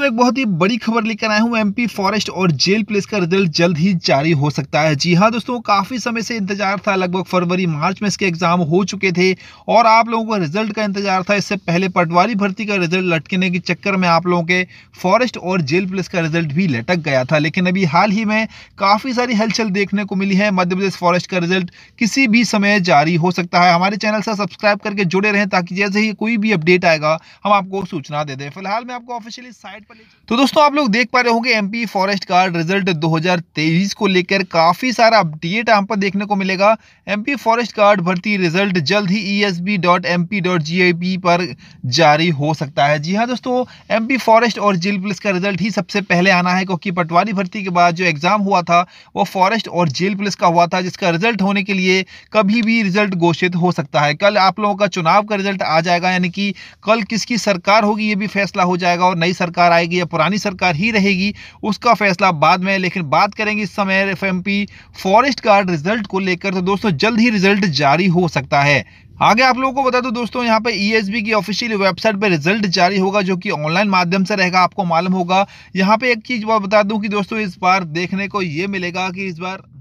दोस्तों एक बहुत ही बड़ी खबर लेकर आया हूँ एमपी फॉरेस्ट और जेल प्लेस का रिजल्ट जल्द ही जारी हो सकता है जी हाँ दोस्तों काफी समय से इंतजार था लगभग फरवरी मार्च में इसके एग्जाम हो चुके थे और आप लोगों को रिजल्ट का इंतजार था इससे पहले पटवारी भर्ती का रिजल्ट लटकने के चक्कर में आप लोगों के फॉरेस्ट और जेल प्लेस का रिजल्ट भी लटक गया था लेकिन अभी हाल ही में काफी सारी हलचल देखने को मिली है मध्य प्रदेश फॉरेस्ट का रिजल्ट किसी भी समय जारी हो सकता है हमारे चैनल से सब्सक्राइब करके जुड़े रहें ताकि जैसे ही कोई भी अपडेट आएगा हम आपको सूचना दे दें फिलहाल मैं आपको ऑफिशियली साइट तो दोस्तों आप लोग देख पा रहे होंगे एमपी फॉरेस्ट गार्ड रिजल्ट 2023 को लेकर काफ़ी सारा अपडेट यहाँ पर देखने को मिलेगा एमपी फॉरेस्ट गार्ड भर्ती रिजल्ट जल्द ही ई e पर जारी हो सकता है जी हाँ दोस्तों एमपी फॉरेस्ट e और जेल पुलिस का रिजल्ट ही सबसे पहले आना है क्योंकि पटवारी भर्ती के बाद जो एग्ज़ाम हुआ था वो फॉरेस्ट और जेल पुलिस का हुआ था जिसका रिजल्ट होने के लिए कभी भी रिजल्ट घोषित हो सकता है कल आप लोगों का चुनाव का रिजल्ट आ जाएगा यानी कि कल किसकी सरकार होगी ये भी फैसला हो जाएगा और नई सरकार आएगी या पुरानी सरकार ही रहेगी उसका फैसला बाद में लेकिन बात करेंगे इस समय एफ फॉरेस्ट गार्ड रिजल्ट को लेकर तो दोस्तों जल्द ही रिजल्ट जारी हो सकता है आगे आप लोगों को बता दूं दोस्तों यहाँ पे ई e की ऑफिशियल वेबसाइट पे रिजल्ट जारी होगा जो कि ऑनलाइन माध्यम से रहेगा आपको मालूम होगा यहाँ पे एक चीज बता दूं कि दोस्तों इस बार देखने को ये मिलेगा कि इस बार